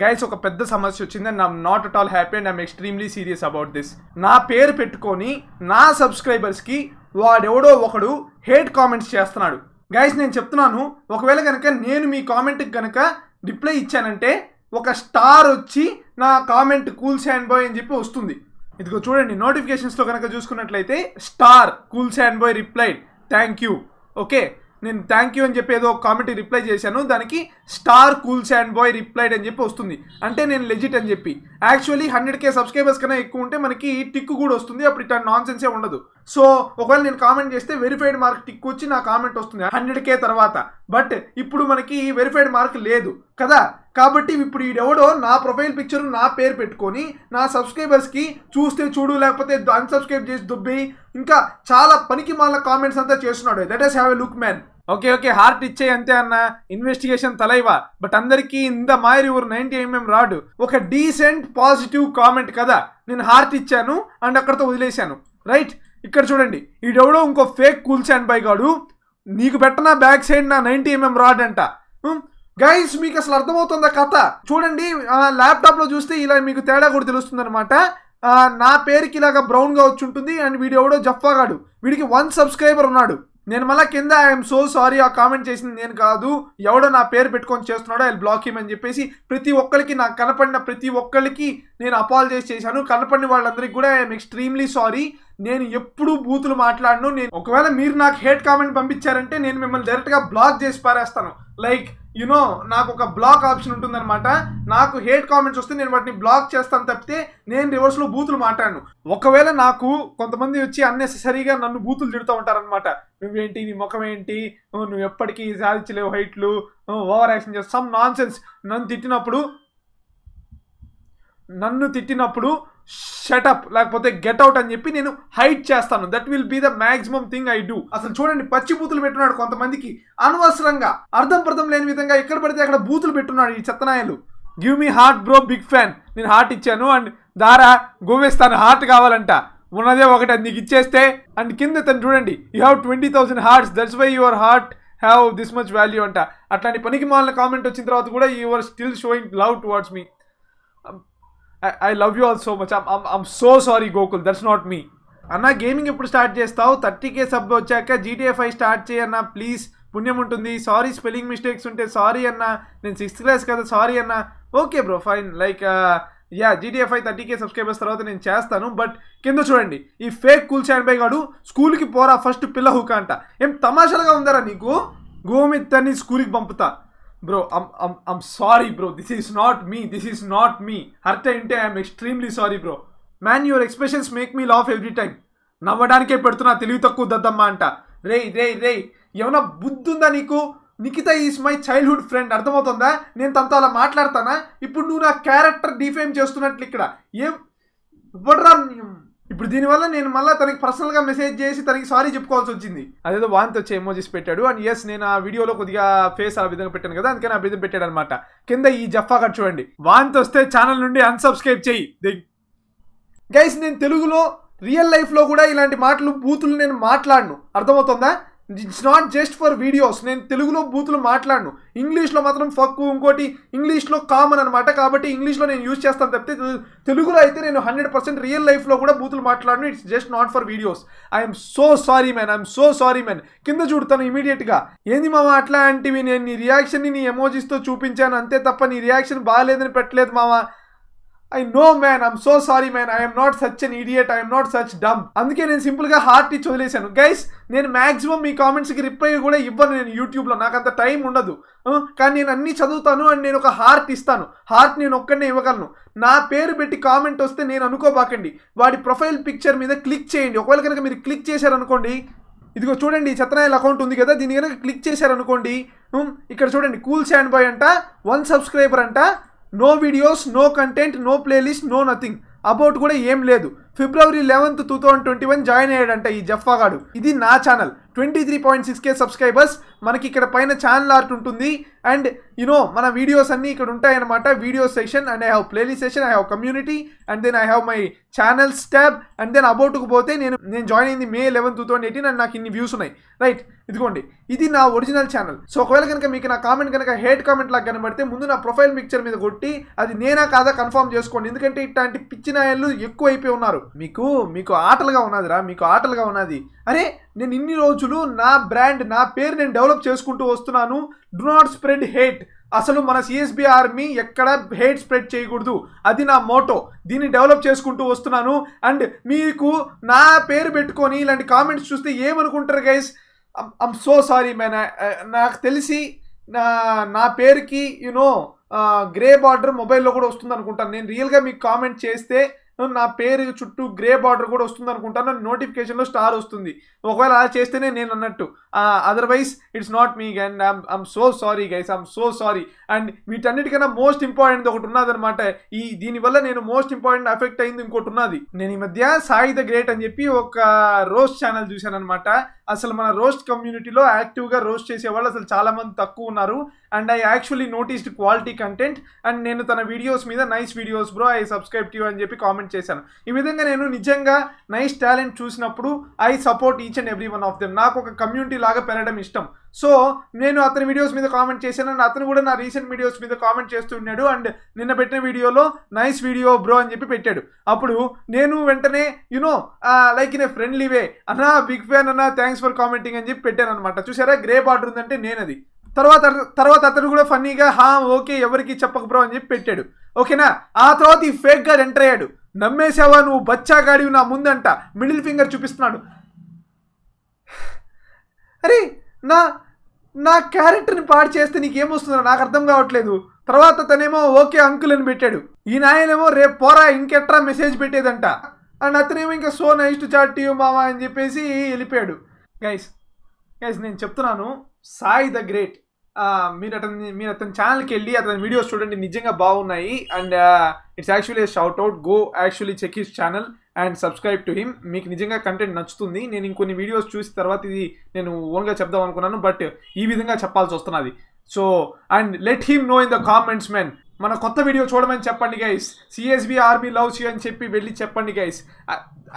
guys ఒక పెద్ద సమస్య వచ్చింది and I'm not at all happy and I'm extremely serious about this నా పేరు పెట్టుకొని నా సబ్స్క్రైబర్స్కి వాడెవడో ఒకడు హేట్ కామెంట్స్ చేస్తున్నాడు గైస్ నేను చెప్తున్నాను ఒకవేళ కనుక నేను మీ కామెంట్కి కనుక రిప్లై ఇచ్చానంటే ఒక స్టార్ వచ్చి నా కామెంట్ కూల్ శాండ్ బాయ్ అని చెప్పి వస్తుంది ఇదిగో చూడండి నోటిఫికేషన్స్లో కనుక చూసుకున్నట్లయితే star cool sand boy replied thank you okay నేను థ్యాంక్ యూ అని చెప్పి ఏదో కామెంట్కి రిప్లై చేశాను దానికి star cool sand boy replied అని చెప్పి వస్తుంది అంటే నేను లెజిట్ అని చెప్పి యాక్చువల్లీ హండ్రెడ్ కే సబ్స్క్రైబర్స్ కన్నా ఎక్కువ ఉంటే మనకి టిక్ కూడా వస్తుంది అప్పుడు ఇట్లా నాన్ సెన్సే ఉండదు సో ఒకవేళ నేను కామెంట్ చేస్తే వెరిఫైడ్ మార్క్ టిక్ వచ్చి నా కామెంట్ వస్తుంది హండ్రెడ్ కే తర్వాత బట్ ఇప్పుడు మనకి వెరిఫైడ్ మార్క్ లేదు కదా కాబట్టి ఇప్పుడు ఈడెవడో నా ప్రొఫైల్ పిక్చర్ నా పేరు పెట్టుకొని నా సబ్స్క్రైబర్స్కి చూస్తే చూడు లేకపోతే అన్సబ్స్క్రైబ్ చేసి దుబ్బి ఇంకా చాలా పనికి మాల కామెంట్స్ అంతా చేస్తున్నాడు that is have a look man okay okay heart ఇచ్చే అంతే అన్న ఇన్వెస్టిగేషన్ తలైవా బట్ అందరికీ ఇంత మాయరి ఊరు నైన్టీ ఎంఎం రాడు ఒక డీసెంట్ పాజిటివ్ కామెంట్ కదా నేను హార్ట్ ఇచ్చాను అండ్ అక్కడతో వదిలేశాను రైట్ ఇక్కడ చూడండి డౌడో ఇంకో ఫేక్ కూల్చాన్ బై గాడు నీకు పెట్టిన బ్యాక్ సైడ్ నా నైన్టీ ఎంఎం రాడ్ అంట గైస్ మీకు అసలు అర్థమవుతుందా కథ చూడండి ల్యాప్టాప్లో చూస్తే ఇలా మీకు తేడా కూడా తెలుస్తుంది అనమాట నా పేరుకి ఇలాగ బ్రౌన్గా వచ్చి ఉంటుంది అండ్ వీడు ఎవడో జఫ్ఫాగాడు వీడికి వన్ సబ్స్క్రైబర్ ఉన్నాడు నేను మళ్ళీ కింద ఐఎమ్ సో సారీ ఆ కామెంట్ చేసింది నేను కాదు ఎవడో నా పేరు పెట్టుకొని చేస్తున్నాడో ఐ బ్లాక్ హిమ్ అని చెప్పేసి ప్రతి ఒక్కరికి నాకు కనపడిన ప్రతి ఒక్కరికి నేను అపాలజైజ్ చేశాను కనపడిన వాళ్ళందరికీ కూడా ఐఎమ్ ఎక్స్ట్రీమ్లీ సారీ నేను ఎప్పుడు బూతులు మాట్లాడను నేను ఒకవేళ మీరు నాకు హేట్ కామెంట్ పంపించారంటే నేను మిమ్మల్ని డైరెక్ట్గా బ్లాక్ చేసి పారేస్తాను లైక్ యునో నాకు ఒక బ్లాక్ ఆప్షన్ ఉంటుందన్నమాట నాకు హేట్ కామెంట్స్ వస్తే నేను వాటిని బ్లాక్ చేస్తాను తప్పితే నేను రివర్స్లో బూతులు మాట్లాడను ఒకవేళ నాకు కొంతమంది వచ్చి అన్నెసెసరీగా నన్ను బూతులు తిడుతూ ఉంటారనమాట నువ్వేంటి నీ ముఖం ఏంటి నువ్వు ఎప్పటికీ సాధించలేవు హైట్లు over action some nonsense నన్ను తిట్టినప్పుడు నన్ను తిట్టినప్పుడు షటప్ లేకపోతే గెట్ అవుట్ అని చెప్పి నేను హైట్ చేస్తాను that will be the maximum thing I do అసలు చూడండి పచ్చి బూతులు పెట్టున్నాడు కొంతమందికి అనవసరంగా అర్థం పర్థం లేని విధంగా ఎక్కడ పడితే అక్కడ బూతులు పెట్టున్నాడు ఈ చెత్తనాయలు give me heart bro big fan నేను హార్ట్ ఇచ్చాను అండ్ దారా గోవేస్తాను హార్ట్ కావాలంట ఉన్నదే ఒకటి అది నీకు ఇచ్చేస్తే అండ్ కింద తను చూడండి you have twenty thousand hearts that's why your heart have this much value అంట అట్లాంటి పనికి మాలిన కామెంట్ వచ్చిన తర్వాత కూడా your still showing love towards me I I love you all so much I'm so sorry Gokul that's not me అన్న gaming ఎప్పుడు start చేస్తావు థర్టీ కే సబ్ వచ్చాక జీటీఏ ఫైవ్ స్టార్ట్ చేయన్న ప్లీజ్ పుణ్యం ఉంటుంది సారీ స్పెల్లింగ్ మిస్టేక్స్ ఉంటే sorry అన్న నేను సిక్స్త్ క్లాస్ కదా సారీ అన్న okay bro fine like yeah GTF I thirty K subscribers తర్వాత నేను చేస్తాను బట్ కింద చూడండి ఈ ఫేక్ కూల్ షాన్ బై గాడు స్కూల్కి పోరా ఫస్ట్ పిల్ల హుక అంట ఏం తమాషాలుగా ఉందరా నీకు గోమిత్తని స్కూల్కి పంపుతా bro I'm, sorry bro this is not me not is not me not me hurt inte i'm extremely sorry bro man your expressions make me laugh every time నవ్వడానికే పెడుతున్నా తెలివి తక్కువ దద్దమ్మ అంట రే రే రే ఏమన్నా బుద్ధి ఉందా నీకు Nikhita is my childhood friend అర్థమవుతుందా నేను తనతో అలా మాట్లాడతానా ఇప్పుడు నువ్వు నా క్యారెక్టర్ డిఫేమ్ చేస్తున్నట్లు ఇక్కడ ఏం ఇవ్వడరా ఇప్పుడు దీనివల్ల నేను మళ్ళీ తనకి పర్సనల్గా మెసేజ్ చేసి తనకి సారీ చెప్పుకోవాల్సి వచ్చింది అదేదో వాంతి వచ్చే ఎమోజీస్ పెట్టాడు అండ్ ఎస్ నేను ఆ వీడియోలో కొద్దిగా ఫేస్ ఆ విధంగా పెట్టాను కదా అందుకని ఆ విధంగా పెట్టాడు అనమాట కింద ఈ జఫా కట్ చూడండి వాంతి వస్తే ఛానల్ నుండి అన్సబ్స్క్రైబ్ చేయి గైస్ నేను తెలుగులో రియల్ లైఫ్లో కూడా ఇలాంటి మాటలు బూతులు నేను మాట్లాడను అర్థమవుతుందా it's not just for videos నేను తెలుగులో బూతులు మాట్లాడను ఇంగ్లీష్లో మాత్రం ఫక్కు ఇంకోటి ఇంగ్లీష్లో కామన్ అనమాట కాబట్టి ఇంగ్లీష్లో నేను యూజ్ చేస్తాను తప్పితే తెలుగులో అయితే నేను హండ్రెడ్ పర్సెంట్ రియల్ లైఫ్లో కూడా బూతులు మాట్లాడను it's just not for videos I'm so sorry man I'm so sorry man కింద చూడతాను ఇమీడియట్గా ఏంది మామ అట్లా అంటివి నేను నీ రియాక్షన్ని నీ ఎమోజీస్తో చూపించాను అంతే తప్ప నీ రియాక్షన్ బాగాలేదని పెట్టలేదు మామ I know man I'm so sorry man I'm not such an idiot I'm not such dumb అందుకే నేను సింపుల్గా హార్ట్ ఇచ్చి వదిలేశాను గైస్ నేను మాక్సిమం మీ కామెంట్స్కి రిప్లై కూడా ఇవ్వను నేను యూట్యూబ్లో నాకు అంత టైం ఉండదు కానీ నేను అన్ని చదువుతాను అండ్ నేను ఒక హార్ట్ ఇస్తాను హార్ట్ నేను ఒక్కడనే ఇవ్వగలను నా పేరు పెట్టి కామెంట్ వస్తే నేను అనుకోబాకండి వాడి ప్రొఫైల్ పిక్చర్ మీద క్లిక్ చేయండి ఒకవేళ కనుక మీరు క్లిక్ చేశారనుకోండి ఇదిగో చూడండి చెత్తనాయల అకౌంట్ ఉంది కదా దీని కనుక క్లిక్ చేశారనుకోండి ఇక్కడ చూడండి కూల్ శాండ్ బాయ్ అంట వన్ సబ్స్క్రైబర్ అంట no videos no content no playlist no nothing about కూడా ఏం లేదు February eleventh two thousand twenty one join అయ్యాడంట ఈ జఫ్ఫాగాడు ఇది నా channel twenty three point six K subscribers మనకి ఇక్కడ పైన ఛానల్ ఆర్ట్ ఉంటుంది అండ్ యునో మన వీడియోస్ అన్నీ ఇక్కడ ఉంటాయన్నమాట video session and I have playlist session I have community and then I have my channels tab and then అబౌట్కు పోతే నేను నేను జాయిన్ అయింది May eleven two thousand eighteen and నాకు ఇన్ని వ్యూస్ ఉన్నాయి రైట్ ఇదిగోండి ఇది నా ఒరిజినల్ ఛానల్ సో ఒకవేళ కనుక మీకు నా కామెంట్ కనుక హేట్ కామెంట్ లాగా కనబడితే ముందు నా ప్రొఫైల్ పిక్చర్ మీద కొట్టి అది నేనా కాదా కన్ఫర్మ్ చేసుకోండి ఎందుకంటే ఇట్లాంటి పిచ్చినాయలు ఎక్కువ అయిపోయి ఉన్నారు మీకు మీకు ఆటలుగా ఉన్నదిరా మీకు ఆటలుగా ఉన్నది అరే నేను ఇన్ని రోజులు నా బ్రాండ్ నా పేరు నేను డెవలప్ చేసుకుంటూ వస్తున్నాను డు నాట్ స్ప్రెడ్ హేట్ అసలు మన సిఎస్బి ఆర్మీ ఎక్కడ హేట్ స్ప్రెడ్ చేయకూడదు అది నా మోటో దీన్ని డెవలప్ చేసుకుంటూ వస్తున్నాను అండ్ మీకు నా పేరు పెట్టుకొని ఇలాంటి కామెంట్స్ చూస్తే ఏమనుకుంటారు guys I'm so sorry man నాకు తెలిసి నా నా పేరుకి యునో గ్రే బార్డర్ మొబైల్లో కూడా వస్తుంది అనుకుంటాను నేను రియల్గా మీకు కామెంట్ చేస్తే నా పేరు చుట్టూ గ్రే బార్డర్ కూడా వస్తుంది అనుకుంటాను నోటిఫికేషన్లో స్టార్ వస్తుంది ఒకవేళ అలా చేస్తేనే నేను అన్నట్టు otherwise it's not me and I'm so sorry guys I'm so sorry and వీటన్నిటికన్నా మోస్ట్ ఇంపార్టెంట్ ఒకటి ఉన్నదనమాట ఈ దీనివల్ల నేను మోస్ట్ ఇంపార్టెంట్ ఎఫెక్ట్ అయింది ఇంకోటి ఉన్నది నేను ఈ మధ్య సాయి ద గ్రేట్ అని చెప్పి ఒక రోజ్ ఛానల్ చూశాను అనమాట అసలు మన రోస్ట్ కమ్యూనిటీలో యాక్టివ్గా రోస్ట్ చేసేవాళ్ళు అసలు చాలామంది తక్కువ ఉన్నారు and I actually noticed quality content and నేను తన వీడియోస్ మీద nice videos bro I subscribe to అని చెప్పి కామెంట్ చేశాను ఈ విధంగా నేను నిజంగా నైస్ టాలెంట్ చూసినప్పుడు I support each and every one of them నాకు ఒక కమ్యూనిటీ లాగా పెరగడం ఇష్టం సో నేను అతని వీడియోస్ మీద కామెంట్ చేశాను అండ్ అతను కూడా నా రీసెంట్ వీడియోస్ మీద కామెంట్ చేస్తున్నాడు అండ్ నిన్న పెట్టిన వీడియోలో నైస్ వీడియో బ్రో అని చెప్పి పెట్టాడు అప్పుడు నేను వెంటనే you know like in a friendly way అన్నా బిగ్ ఫ్యాన్ అన్నా థ్యాంక్స్ ఫర్ కామెంటింగ్ అని చెప్పి పెట్టాను అనమాట చూసారా గ్రే బార్డర్ ఉందంటే నేనది తర్వాత తర్వాత అతను కూడా ఫన్నీగా హా ఓకే ఎవరికి చెప్పక బ్రో అని చెప్పి పెట్టాడు ఓకేనా ఆ తర్వాత ఈ ఫేక్గా ఎంటర్ అయ్యాడు నమ్మేసావా నువ్వు గాడి నా ముందంట మిడిల్ ఫింగర్ చూపిస్తున్నాడు అరే నా నా క్యారెక్టర్ని పాడు చేస్తే నీకేమొస్తుందో నాకు అర్థం కావట్లేదు తర్వాత తనేమో ఓకే అంకుల్ అని పెట్టాడు ఈ నాయనేమో రేపు పోరా ఇంకెట్రా మెసేజ్ పెట్టేదంట అండ్ అతనేమో ఇంకా so nice to chat you మామా అని చెప్పేసి వెళ్ళిపోయాడు గైస్ గైస్ నేను చెప్తున్నాను సాయి ద గ్రేట్ మీరు అతని మీరు అతని ఛానల్కి వెళ్ళి అతని వీడియోస్ చూడండి నిజంగా బాగున్నాయి and it's actually shout out go actually check his channel and subscribe to him మీకు నిజంగా కంటెంట్ నచ్చుతుంది నేను ఇంకొన్ని వీడియోస్ చూసిన తర్వాత ఇది నేను ఓన్గా చెప్దాం అనుకున్నాను బట్ ఈ విధంగా చెప్పాల్సి వస్తున్నది so and let him know in the comments men మన కొత్త వీడియో చూడమని చెప్పండి guys CSB army loves you అని చెప్పి వెళ్ళి చెప్పండి guys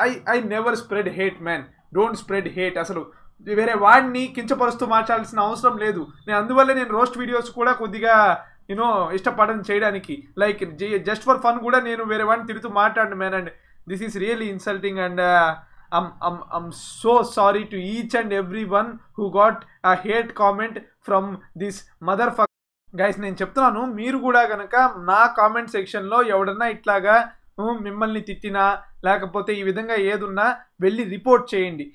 I I never spread hate man don't spread hate అసలు వేరే వాడిని కించపరుస్తూ మాట్లాడాల్సిన అవసరం లేదు నేను అందువల్ల నేను రోస్ట్ వీడియోస్ కూడా కొద్దిగా యూనో ఇష్టపడని చేయడానికి లైక్ జస్ట్ ఫర్ ఫన్ కూడా నేను వేరే వాడిని తిడుతూ మాట్లాడను man and this is really insulting and I'm I'm I'm so sorry to each and every one who got a hate comment from this mother fuck guys నేను చెప్తున్నాను మీరు కూడా కనుక నా కామెంట్ సెక్షన్లో ఎవడన్నా ఇట్లాగా మిమ్మల్ని తిట్టినా లేకపోతే ఈ విధంగా ఏదున్నా వెళ్ళి రిపోర్ట్ చేయండి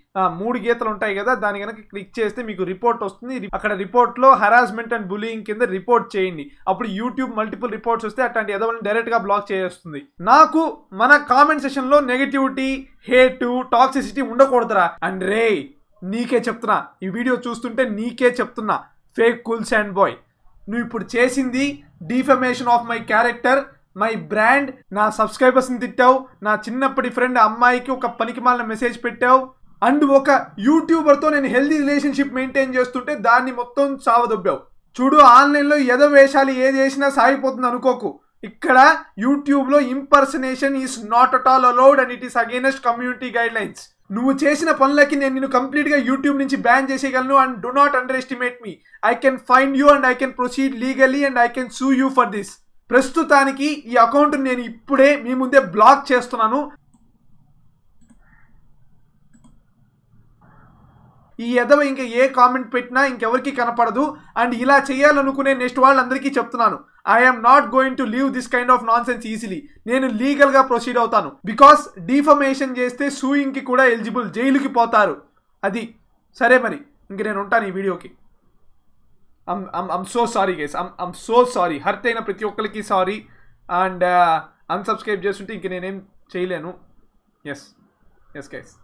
మూడు గీతలు ఉంటాయి కదా దాని కనుక క్లిక్ చేస్తే మీకు రిపోర్ట్ వస్తుంది అక్కడ రిపోర్ట్లో హరాస్మెంట్ అండ్ బులింగ్ కింద రిపోర్ట్ చేయండి అప్పుడు యూట్యూబ్ మల్టిపుల్ రిపోర్ట్స్ వస్తే అట్లాంటి ఎదవల్ని డైరెక్ట్గా బ్లాక్ చేస్తుంది నాకు మన కామెంట్ సెషన్లో నెగిటివిటీ హేటు టాక్సిసిటీ ఉండకూడదురా అండ్ రే నీకే చెప్తున్నా ఈ వీడియో చూస్తుంటే నీకే చెప్తున్నా ఫేక్ కూల్స్ అండ్ బాయ్ నువ్వు ఇప్పుడు చేసింది defamation of my character my brand నా సబ్స్క్రైబర్స్ని తిట్టావు నా చిన్నప్పటి ఫ్రెండ్ అమ్మాయికి ఒక మాలిన మెసేజ్ పెట్టావు అండ్ ఒక యూట్యూబర్తో నేను హెల్దీ రిలేషన్షిప్ మెయింటైన్ చేస్తుంటే దాన్ని మొత్తం చావదొబ్బావు చూడు ఆన్లైన్లో ఎదో వేషాలు ఏది వేసినా సాగిపోతుంది అనుకోకు ఇక్కడ యూట్యూబ్లో impersonation is not at all allowed and it is against community guidelines నువ్వు చేసిన పనులకి నేను నిన్ను కంప్లీట్గా యూట్యూబ్ నుంచి బ్యాన్ చేసేయగలను and do not underestimate me I can find you and I can proceed legally and I can sue you for this ప్రస్తుతానికి ఈ అకౌంట్ నేను ఇప్పుడే మీ ముందే బ్లాక్ చేస్తున్నాను ఈ ఎదవ ఇంకా ఏ కామెంట్ పెట్టినా ఇంకెవరికి కనపడదు అండ్ ఇలా చేయాలనుకునే నెక్స్ట్ వాళ్ళందరికీ చెప్తున్నాను I'm not going to leave this kind of nonsense easily నేను లీగల్గా ప్రొసీడ్ అవుతాను బికాస్ డిఫమేషన్ చేస్తే సూయింగ్కి కూడా ఎలిజిబుల్ జైలుకి పోతారు అది సరే మరి ఇంక నేను ఉంటాను ఈ వీడియోకి I'm I'm so sorry guys I'm I'm so sorry hurt అయిన ప్రతి ఒక్కరికి సారీ అండ్ అన్సబ్స్క్రైబ్ చేస్తుంటే ఇంక నేనేం చేయలేను ఎస్ ఎస్ గైస్